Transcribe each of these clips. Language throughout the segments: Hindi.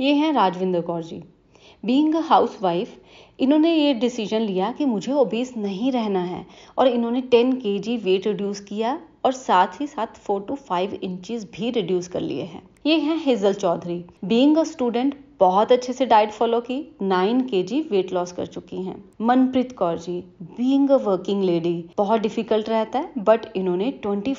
ये हैं Rajvinder Kaur ji being a housewife इन्होंने ये डिसीजन लिया कि मुझे ओबेस नहीं रहना है और इन्होंने 10 के वेट रिड्यूस किया और साथ ही साथ 4 टू 5 इंचज भी रिड्यूस कर लिए हैं ये है Hazel Chaudhary being a student बहुत अच्छे से डाइट फॉलो की 9 के वेट लॉस कर चुकी हैं Manpreet Kaur ji being a working lady बहुत डिफिकल्ट रहता है बट इन्होंने 25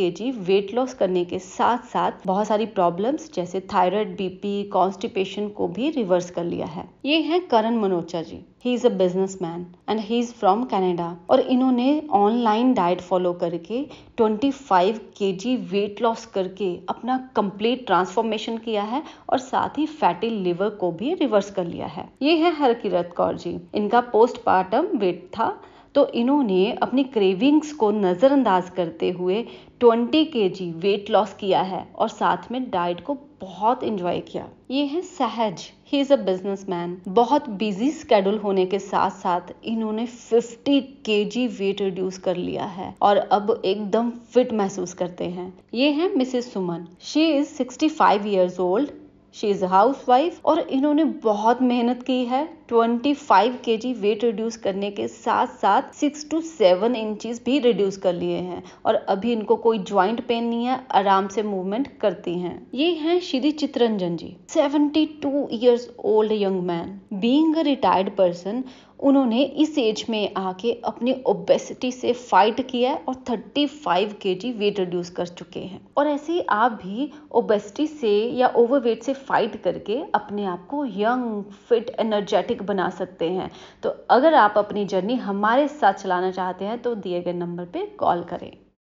के वेट लॉस करने के साथ साथ बहुत सारी प्रॉब्लम्स जैसे थायराइड बीपी कॉन्स्टिपेशन को भी रिवर्स कर लिया है ये हैं Karan Manocha ji industry he is a businessman and he is from Canada और इन्होंने ऑनलाइन डाइट फॉलो करके 25 जी वेट लॉस करके अपना कंप्लीट ट्रांसफॉर्मेशन किया है और साथ ही फैटी लिवर को भी रिवर्स कर लिया है ये है हरकिरत कौर जी इनका पोस्टमार्टम वेट था तो इन्होंने अपनी क्रेविंग्स को नज़रअंदाज करते हुए 20 के जी वेट लॉस किया है और साथ में डाइट को बहुत इंजॉय किया ये है Sahaj he is a man बहुत बिजी स्केड्यूल होने के साथ साथ इन्होंने 50 के जी वेट रिड्यूस कर लिया है और अब एकदम फिट महसूस करते हैं ये है missus Suman she is 65 five years old she is housewife और इन्होंने बहुत मेहनत की है 25 फाइव के जी वेट रिड्यूस करने के साथ साथ 6 टू 7 इंचीज भी रिड्यूस कर लिए हैं और अभी इनको कोई ज्वाइंट पेन नहीं है आराम से मूवमेंट करती हैं ये हैं Shri Chitranjan ji 72 two years old young man being a retired person उन्होंने इस एज में आके अपनी ओबेसिटी से फाइट किया और 35 केजी वेट रिड्यूस कर चुके हैं और ऐसे ही आप भी ओबेसिटी से या ओवरवेट से फाइट करके अपने आप को यंग फिट एनर्जेटिक बना सकते हैं तो अगर आप अपनी जर्नी हमारे साथ चलाना चाहते हैं तो दिए गए नंबर पर कॉल करें